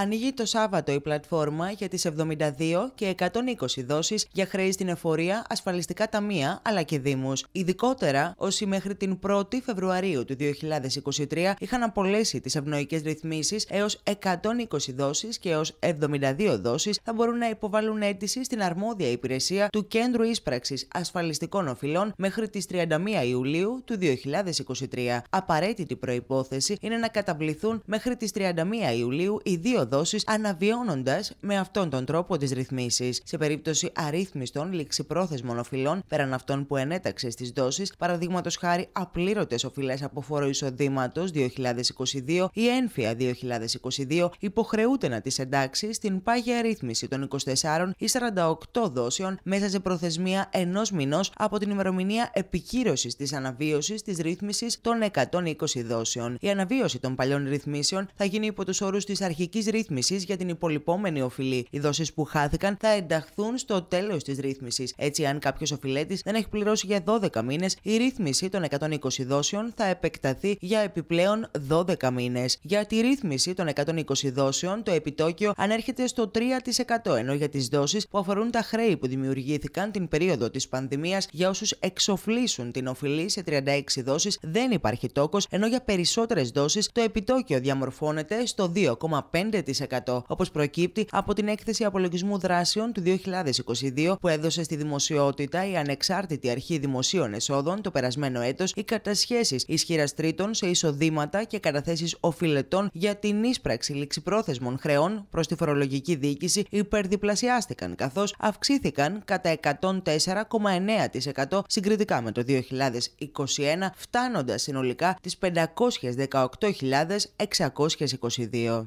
Ανοίγει το Σάββατο η πλατφόρμα για τις 72 και 120 δόσεις για χρέη στην εφορία, ασφαλιστικά ταμεία αλλά και δήμους. Ειδικότερα όσοι μέχρι την 1η Φεβρουαρίου του 2023 είχαν απολέσει τις ευνοϊκές ρυθμίσεις έως 120 δόσεις και έως 72 δόσεις θα μπορούν να υποβάλουν αίτηση στην αρμόδια υπηρεσία του Κέντρου Ίσπραξης Ασφαλιστικών Οφειλών μέχρι τις 31 Ιουλίου του 2023. Απαραίτητη προϋπόθεση είναι να καταβληθούν μέχρι τις 31 Ιουλίου οι δύο μεταδόσει αναβιώνοντας με αυτόν τον τρόπο τις ρυθμίσεις. Σε περίπτωση αρρύθμιστων ληξιπρόθεσμων οφειλών, πέραν αυτών που ενέταξε στις δόσεις, παραδείγματος χάρη απλήρωτες οφειλές από φόρο εισοδήματος 2022 ή ένφια 2022, υποχρεούται να τις εντάξει στην πάγια ρύθμιση των 24 ή 48 δόσεων μέσα σε προθεσμία ενός μηνός από την ημερομηνία επικύρωσης της αναβίωσης της ρύθμισης των 120 δόσεων. Η αναβίωση των παλιών ρυθμίσεων θα γίνει υπό τους όρους της αρχικής ρύθμισης ρύθμιση για την υπολοιπόμενη οφειλή. Οι δόσεις που χάθηκαν θα ενταχθούν στο τέλος της ρύθμισης. Έτσι, αν κάποιος οφειλέτης δεν έχει πληρώσει για 12 μήνες, η ρύθμιση των 120 δόσεων θα επεκταθεί για επιπλέον 12 μήνες. Για τη ρύθμιση των 120 δόσεων, το επιτόκιο ανέρχεται στο 3%, ενώ για τις δόσεις που αφορούν τα χρέη που δημιουργήθηκαν την περίοδο της πανδημίας για όσους εξοφλήσουν την οφειλή σε 36 δόσεις δεν υπάρχει τόκος, ενώ για περισσότερες δόσεις το επιτόκιο διαμορφώνεται στο 2,5% 5%, όπως προκύπτει από την έκθεση απολογισμού δράσεων του 2022 που έδωσε στη δημοσιότητα η ανεξάρτητη αρχή δημοσίων εσόδων το περασμένο έτος οι κατασχέσεις ισχύρα τρίτων σε εισοδήματα και καταθέσεις οφειλετών για την ίσπραξη ληξιπρόθεσμων χρεών προς τη φορολογική διοίκηση υπερδιπλασιάστηκαν καθώς αυξήθηκαν κατά 104,9% συγκριτικά με το 2021, φτάνοντας συνολικά τις 518.622.